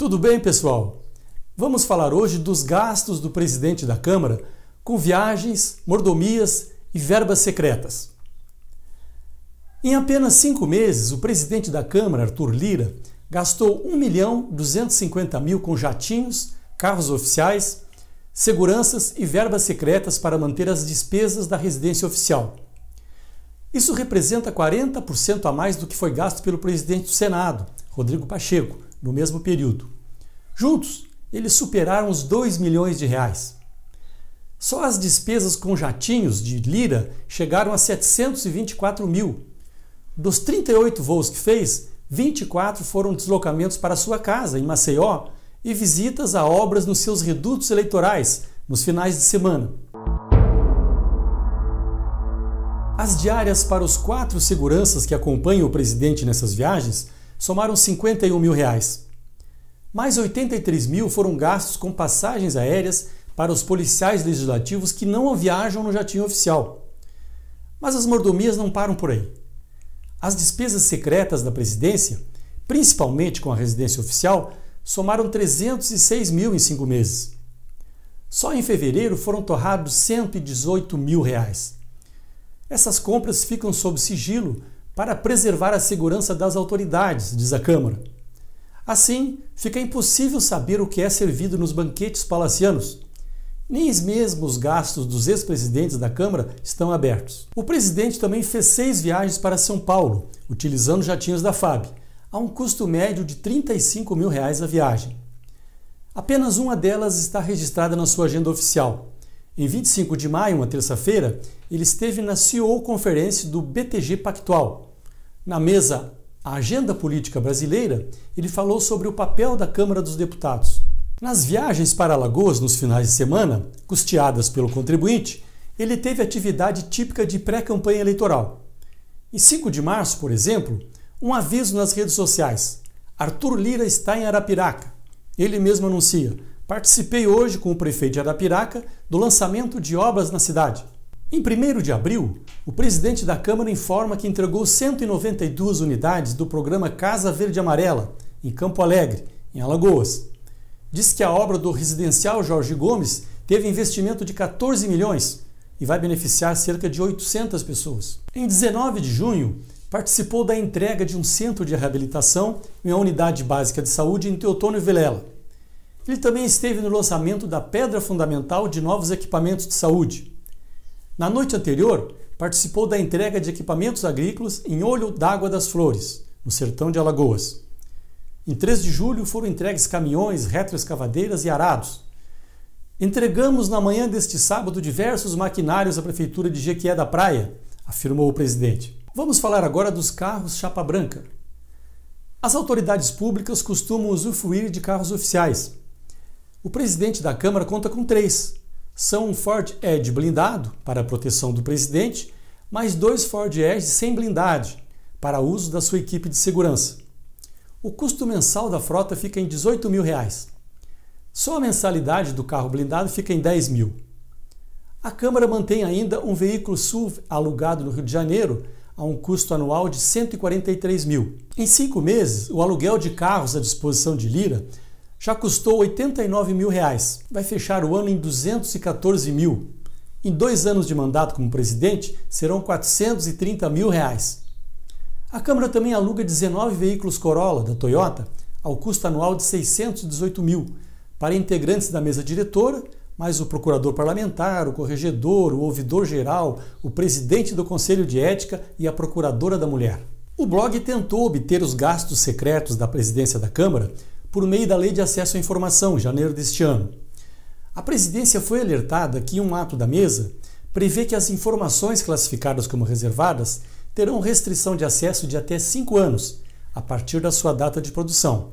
Tudo bem, pessoal? Vamos falar hoje dos gastos do presidente da Câmara com viagens, mordomias e verbas secretas. Em apenas cinco meses, o presidente da Câmara, Arthur Lira, gastou 1 milhão 250 mil com jatinhos, carros oficiais, seguranças e verbas secretas para manter as despesas da residência oficial. Isso representa 40% a mais do que foi gasto pelo presidente do Senado, Rodrigo Pacheco, no mesmo período. Juntos, eles superaram os 2 milhões de reais. Só as despesas com jatinhos de Lira chegaram a 724 mil. Dos 38 voos que fez, 24 foram deslocamentos para sua casa, em Maceió, e visitas a obras nos seus redutos eleitorais, nos finais de semana. As diárias para os quatro seguranças que acompanham o presidente nessas viagens somaram 51 mil reais. Mais 83 mil foram gastos com passagens aéreas para os policiais legislativos que não viajam no jatinho oficial. Mas as mordomias não param por aí. As despesas secretas da presidência, principalmente com a residência oficial, somaram 306 mil em cinco meses. Só em fevereiro foram torrados 118 mil reais. Essas compras ficam sob sigilo para preservar a segurança das autoridades, diz a Câmara. Assim, fica impossível saber o que é servido nos banquetes palacianos. Nem mesmo os gastos dos ex-presidentes da Câmara estão abertos. O presidente também fez seis viagens para São Paulo, utilizando jatinhos da FAB, a um custo médio de 35 mil reais a viagem. Apenas uma delas está registrada na sua agenda oficial. Em 25 de maio, uma terça-feira, ele esteve na CEO Conferência do BTG Pactual, na mesa A Agenda Política Brasileira, ele falou sobre o papel da Câmara dos Deputados. Nas viagens para Alagoas nos finais de semana, custeadas pelo contribuinte, ele teve atividade típica de pré-campanha eleitoral. Em 5 de março, por exemplo, um aviso nas redes sociais: Arthur Lira está em Arapiraca. Ele mesmo anuncia: Participei hoje com o prefeito de Arapiraca do lançamento de obras na cidade. Em 1 de abril, o presidente da Câmara informa que entregou 192 unidades do programa Casa Verde Amarela, em Campo Alegre, em Alagoas. Diz que a obra do residencial Jorge Gomes teve investimento de 14 milhões e vai beneficiar cerca de 800 pessoas. Em 19 de junho, participou da entrega de um centro de reabilitação em uma unidade básica de saúde em Teotônio Vilela. Ele também esteve no lançamento da pedra fundamental de novos equipamentos de saúde. Na noite anterior, participou da entrega de equipamentos agrícolas em Olho d'Água das Flores, no sertão de Alagoas. Em 3 de julho foram entregues caminhões, retroescavadeiras e arados. Entregamos na manhã deste sábado diversos maquinários à Prefeitura de Jequié da Praia, afirmou o presidente. Vamos falar agora dos carros chapa branca. As autoridades públicas costumam usufruir de carros oficiais. O presidente da Câmara conta com três, são um Ford Edge blindado para a proteção do presidente, mais dois Ford Edge sem blindagem para uso da sua equipe de segurança. O custo mensal da frota fica em 18 mil reais. Só a mensalidade do carro blindado fica em 10 mil. A Câmara mantém ainda um veículo SUV alugado no Rio de Janeiro a um custo anual de 143 mil. Em cinco meses, o aluguel de carros à disposição de Lira já custou 89 mil reais. Vai fechar o ano em 214 mil. Em dois anos de mandato como presidente, serão 430 mil reais. A Câmara também aluga 19 veículos Corolla da Toyota ao custo anual de 618 mil para integrantes da mesa diretora, mais o procurador parlamentar, o corregedor, o ouvidor geral, o presidente do Conselho de Ética e a procuradora da mulher. O blog tentou obter os gastos secretos da presidência da Câmara por meio da Lei de Acesso à Informação, em janeiro deste ano. A presidência foi alertada que um ato da mesa prevê que as informações classificadas como reservadas terão restrição de acesso de até cinco anos, a partir da sua data de produção.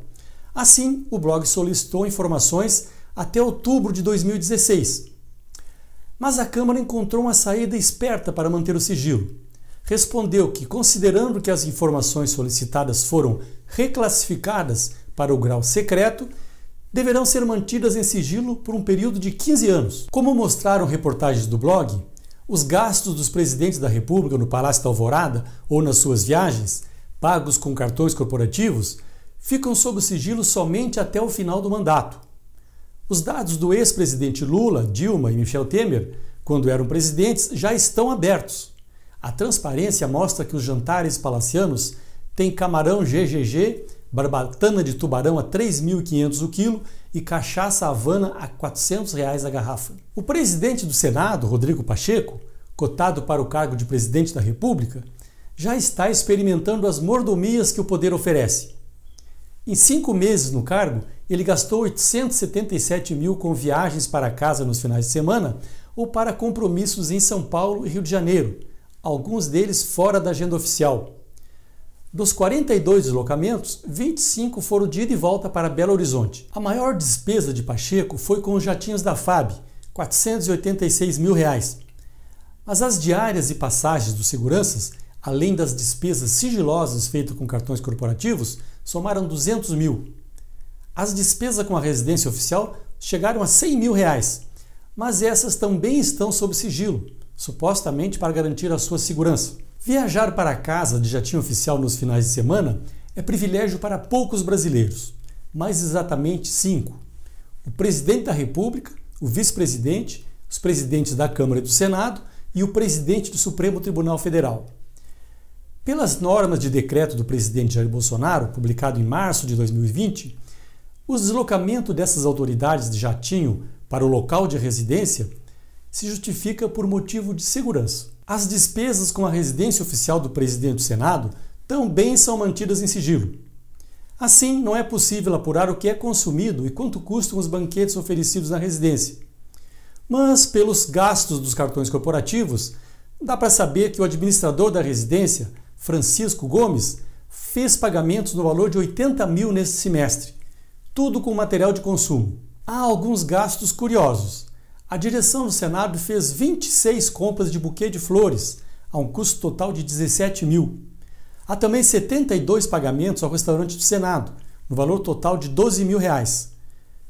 Assim, o blog solicitou informações até outubro de 2016. Mas a Câmara encontrou uma saída esperta para manter o sigilo. Respondeu que, considerando que as informações solicitadas foram reclassificadas para o grau secreto deverão ser mantidas em sigilo por um período de 15 anos. Como mostraram reportagens do blog, os gastos dos presidentes da República no Palácio da Alvorada ou nas suas viagens, pagos com cartões corporativos, ficam sob sigilo somente até o final do mandato. Os dados do ex-presidente Lula, Dilma e Michel Temer, quando eram presidentes, já estão abertos. A transparência mostra que os jantares palacianos têm camarão GGG barbatana de tubarão a 3.500 o quilo e cachaça Havana a 400 reais a garrafa. O presidente do Senado, Rodrigo Pacheco, cotado para o cargo de presidente da República, já está experimentando as mordomias que o poder oferece. Em cinco meses no cargo, ele gastou 877 mil com viagens para casa nos finais de semana ou para compromissos em São Paulo e Rio de Janeiro, alguns deles fora da agenda oficial. Dos 42 deslocamentos, 25 foram de ida e volta para Belo Horizonte. A maior despesa de Pacheco foi com os jatinhos da FAB, 486 mil reais. Mas as diárias e passagens dos seguranças, além das despesas sigilosas feitas com cartões corporativos, somaram 200 mil. As despesas com a residência oficial chegaram a 100 mil reais, mas essas também estão sob sigilo, supostamente para garantir a sua segurança. Viajar para casa de jatinho oficial nos finais de semana é privilégio para poucos brasileiros, mais exatamente cinco: o presidente da República, o vice-presidente, os presidentes da Câmara e do Senado e o presidente do Supremo Tribunal Federal. Pelas normas de decreto do presidente Jair Bolsonaro, publicado em março de 2020, o deslocamento dessas autoridades de jatinho para o local de residência se justifica por motivo de segurança. As despesas com a residência oficial do presidente do Senado também são mantidas em sigilo. Assim, não é possível apurar o que é consumido e quanto custam os banquetes oferecidos na residência. Mas, pelos gastos dos cartões corporativos, dá para saber que o administrador da residência, Francisco Gomes, fez pagamentos no valor de 80 mil neste semestre, tudo com material de consumo. Há alguns gastos curiosos. A direção do Senado fez 26 compras de buquê de flores, a um custo total de 17 mil. Há também 72 pagamentos ao restaurante do Senado, no valor total de 12 mil reais.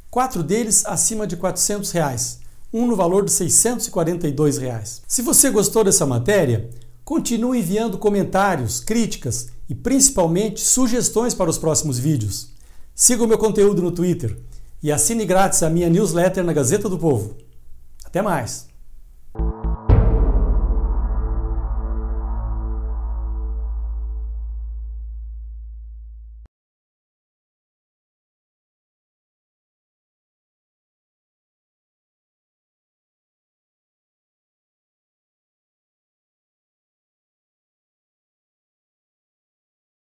Quatro deles acima de 400 reais, um no valor de 642 reais. Se você gostou dessa matéria, continue enviando comentários, críticas e principalmente sugestões para os próximos vídeos. Siga o meu conteúdo no Twitter e assine grátis a minha newsletter na Gazeta do Povo. Até mais!